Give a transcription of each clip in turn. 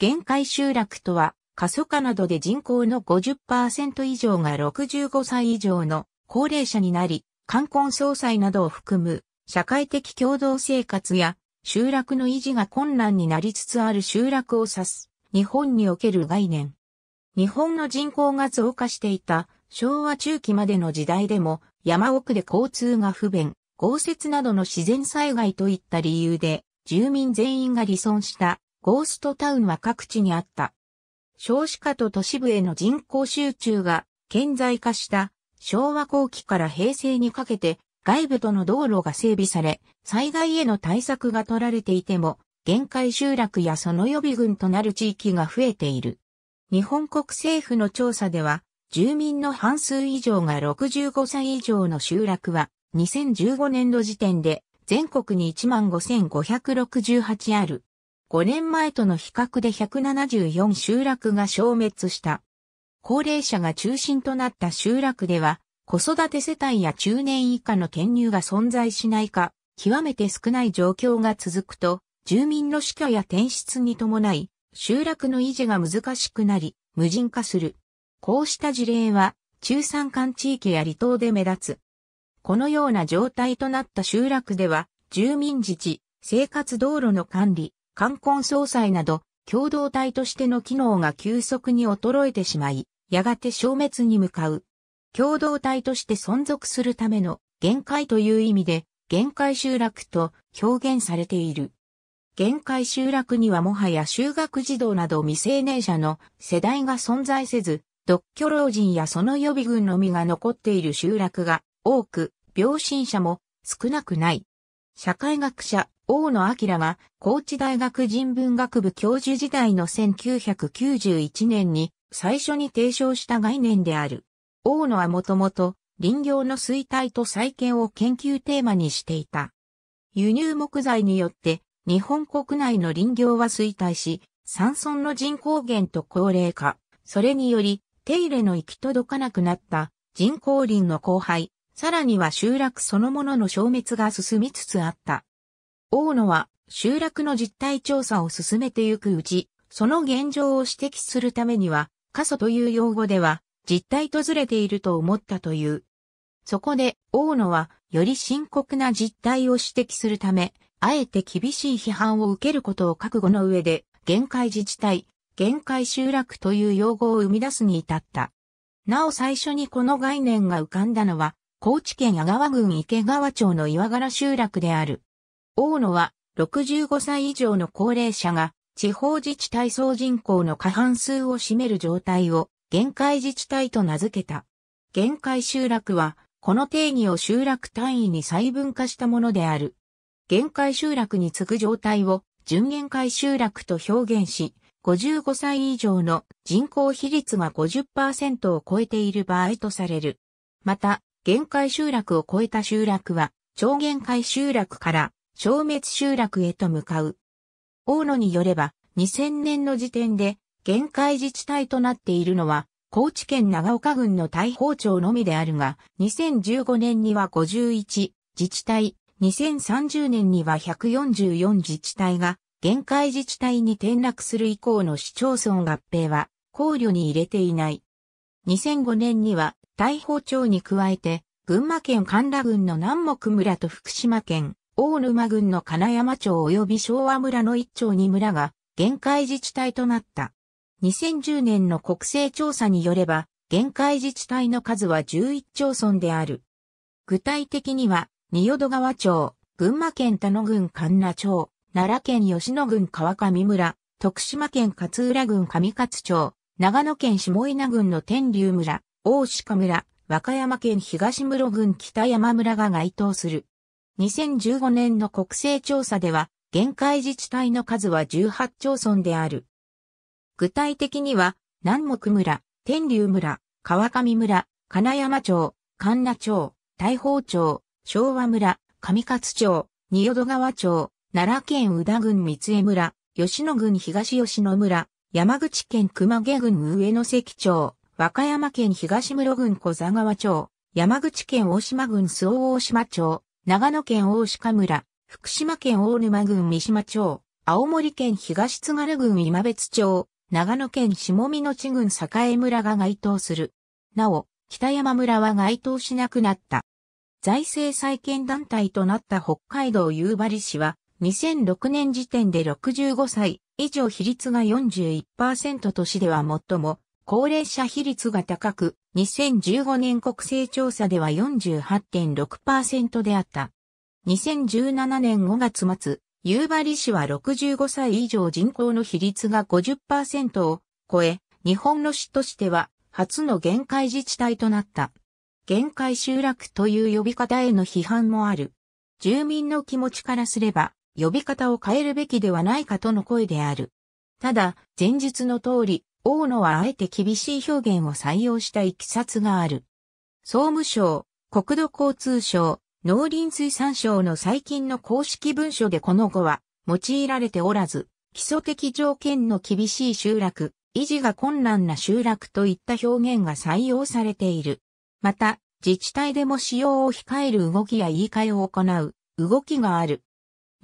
限界集落とは、過疎化などで人口の50%以上が65歳以上の高齢者になり、冠婚葬祭などを含む社会的共同生活や集落の維持が困難になりつつある集落を指す日本における概念。日本の人口が増加していた昭和中期までの時代でも山奥で交通が不便、豪雪などの自然災害といった理由で住民全員が離村したゴーストタウンは各地にあった。少子化と都市部への人口集中が顕在化した昭和後期から平成にかけて外部との道路が整備され、災害への対策が取られていても、限界集落やその予備軍となる地域が増えている。日本国政府の調査では、住民の半数以上が65歳以上の集落は、2015年度時点で全国に15,568ある。5年前との比較で174集落が消滅した。高齢者が中心となった集落では、子育て世帯や中年以下の転入が存在しないか、極めて少ない状況が続くと、住民の死去や転出に伴い、集落の維持が難しくなり、無人化する。こうした事例は、中山間地域や離島で目立つ。このような状態となった集落では、住民自治、生活道路の管理、冠婚葬祭など、共同体としての機能が急速に衰えてしまい、やがて消滅に向かう。共同体として存続するための限界という意味で、限界集落と表現されている。限界集落にはもはや修学児童など未成年者の世代が存在せず、独居老人やその予備軍のみが残っている集落が多く、病身者も少なくない。社会学者、大野明が、高知大学人文学部教授時代の1991年に、最初に提唱した概念である。大野はもともと、林業の衰退と再建を研究テーマにしていた。輸入木材によって、日本国内の林業は衰退し、山村の人口減と高齢化、それにより、手入れの行き届かなくなった人工林の荒廃、さらには集落そのものの消滅が進みつつあった。大野は集落の実態調査を進めてゆくうち、その現状を指摘するためには、過疎という用語では実態とずれていると思ったという。そこで大野はより深刻な実態を指摘するため、あえて厳しい批判を受けることを覚悟の上で、限界自治体、限界集落という用語を生み出すに至った。なお最初にこの概念が浮かんだのは、高知県阿川郡池川町の岩柄集落である。大野は65歳以上の高齢者が地方自治体総人口の過半数を占める状態を限界自治体と名付けた。限界集落はこの定義を集落単位に細分化したものである。限界集落に次ぐ状態を準限界集落と表現し、55歳以上の人口比率が50%を超えている場合とされる。また、限界集落を超えた集落は、超限界集落から消滅集落へと向かう。大野によれば、2000年の時点で、限界自治体となっているのは、高知県長岡郡の大宝町のみであるが、2015年には51自治体、2030年には144自治体が、限界自治体に転落する以降の市町村合併は、考慮に入れていない。2005年には大宝町に加えて、群馬県神田郡の南木村と福島県大沼郡の金山町及び昭和村の一町に村が限界自治体となった。2010年の国勢調査によれば、限界自治体の数は11町村である。具体的には、仁淀川町、群馬県田野郡神楽町、奈良県吉野郡川上村、徳島県勝浦郡上勝町、長野県下稲郡の天竜村、大鹿村、和歌山県東室郡北山村が該当する。2015年の国勢調査では、限界自治体の数は18町村である。具体的には、南木村、天竜村、川上村、金山町、神奈町、大宝町、昭和村、上勝町、仁淀川町、奈良県宇田郡三江村、吉野郡東吉野村、山口県熊毛郡上野関町、和歌山県東室郡小座川町、山口県大島郡周防大島町、長野県大鹿村、福島県大沼郡三島町、青森県東津軽郡今別町、長野県下見野地郡栄村が該当する。なお、北山村は該当しなくなった。財政再建団体となった北海道夕張市は、2006年時点で65歳以上比率が41%都市では最も高齢者比率が高く、2015年国勢調査では48.6%であった。2017年5月末、夕張市は65歳以上人口の比率が50%を超え、日本の市としては初の限界自治体となった。限界集落という呼び方への批判もある。住民の気持ちからすれば、呼び方を変えるべきではないかとの声である。ただ、前述の通り、大野はあえて厳しい表現を採用したいきさつがある。総務省、国土交通省、農林水産省の最近の公式文書でこの語は用いられておらず、基礎的条件の厳しい集落、維持が困難な集落といった表現が採用されている。また、自治体でも使用を控える動きや言い換えを行う動きがある。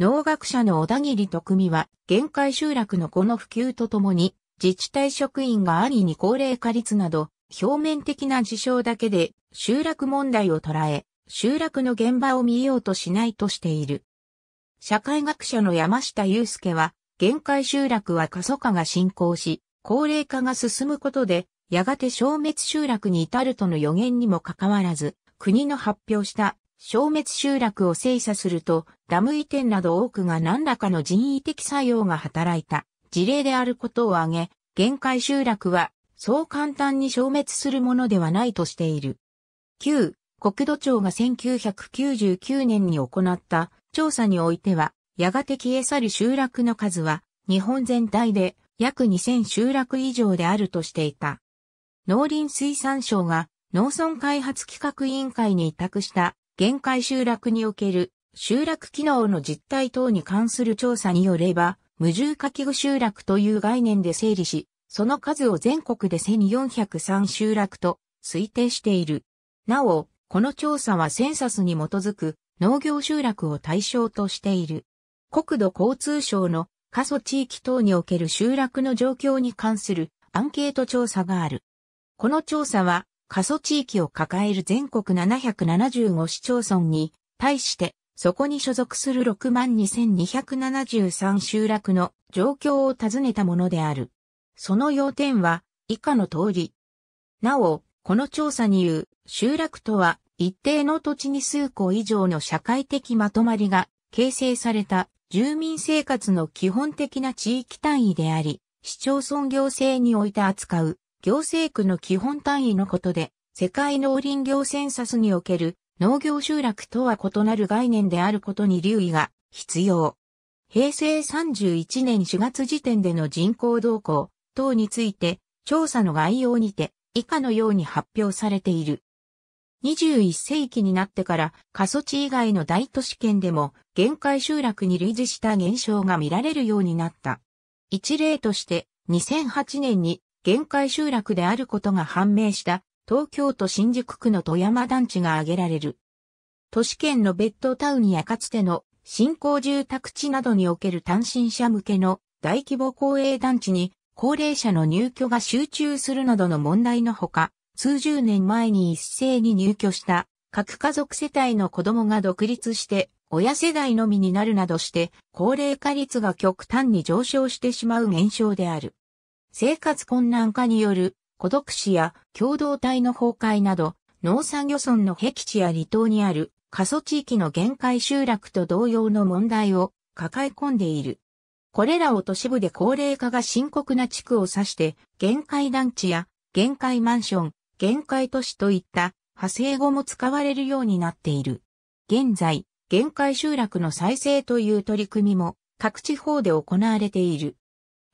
農学者の小田切徳美は、限界集落のこの普及とともに、自治体職員が兄に高齢化率など、表面的な事象だけで集落問題を捉え、集落の現場を見ようとしないとしている。社会学者の山下祐介は、限界集落は過疎化が進行し、高齢化が進むことで、やがて消滅集落に至るとの予言にもかかわらず、国の発表した消滅集落を精査すると、ダム移転など多くが何らかの人為的作用が働いた事例であることを挙げ、限界集落は、そう簡単に消滅するものではないとしている。旧国土庁が1999年に行った調査においては、やがて消え去る集落の数は、日本全体で約2000集落以上であるとしていた。農林水産省が農村開発企画委員会に委託した限界集落における集落機能の実態等に関する調査によれば、無重下器具集落という概念で整理し、その数を全国で1403集落と推定している。なお、この調査はセンサスに基づく農業集落を対象としている。国土交通省の過疎地域等における集落の状況に関するアンケート調査がある。この調査は過疎地域を抱える全国775市町村に対してそこに所属する62,273集落の状況を尋ねたものである。その要点は以下の通り。なお、この調査に言う集落とは一定の土地に数個以上の社会的まとまりが形成された住民生活の基本的な地域単位であり、市町村行政において扱う行政区の基本単位のことで、世界農林業センサスにおける農業集落とは異なる概念であることに留意が必要。平成31年4月時点での人口動向等について調査の概要にて以下のように発表されている。21世紀になってから過疎地以外の大都市圏でも限界集落に類似した現象が見られるようになった。一例として2008年に限界集落であることが判明した東京都新宿区の富山団地が挙げられる。都市圏のベッドタウンやかつての新興住宅地などにおける単身者向けの大規模公営団地に高齢者の入居が集中するなどの問題のほか、数十年前に一斉に入居した各家族世帯の子供が独立して親世代のみになるなどして高齢化率が極端に上昇してしまう現象である。生活困難化による孤独死や共同体の崩壊など、農産漁村の僻地や離島にある過疎地域の限界集落と同様の問題を抱え込んでいる。これらを都市部で高齢化が深刻な地区を指して、限界団地や限界マンション、限界都市といった派生語も使われるようになっている。現在、限界集落の再生という取り組みも各地方で行われている。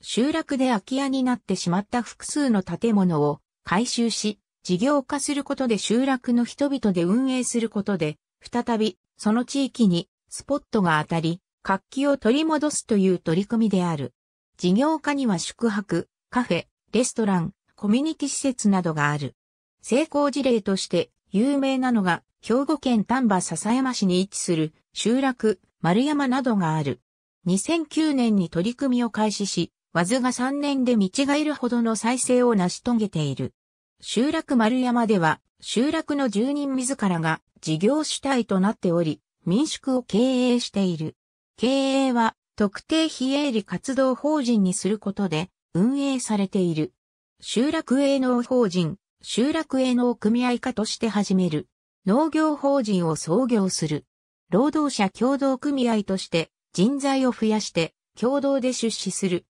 集落で空き家になってしまった複数の建物を改修し、事業化することで集落の人々で運営することで、再びその地域にスポットが当たり、活気を取り戻すという取り組みである。事業化には宿泊、カフェ、レストラン、コミュニティ施設などがある。成功事例として有名なのが、兵庫県丹波笹山市に位置する集落、丸山などがある。2009年に取り組みを開始し、わずか3年で見違えるほどの再生を成し遂げている。集落丸山では、集落の住人自らが事業主体となっており、民宿を経営している。経営は特定非営利活動法人にすることで運営されている。集落営農法人、集落営農組合化として始める。農業法人を創業する。労働者共同組合として人材を増やして共同で出資する。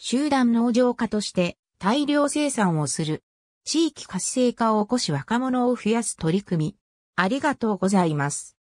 集団農場化として大量生産をする。地域活性化を起こし若者を増やす取り組み。ありがとうございます。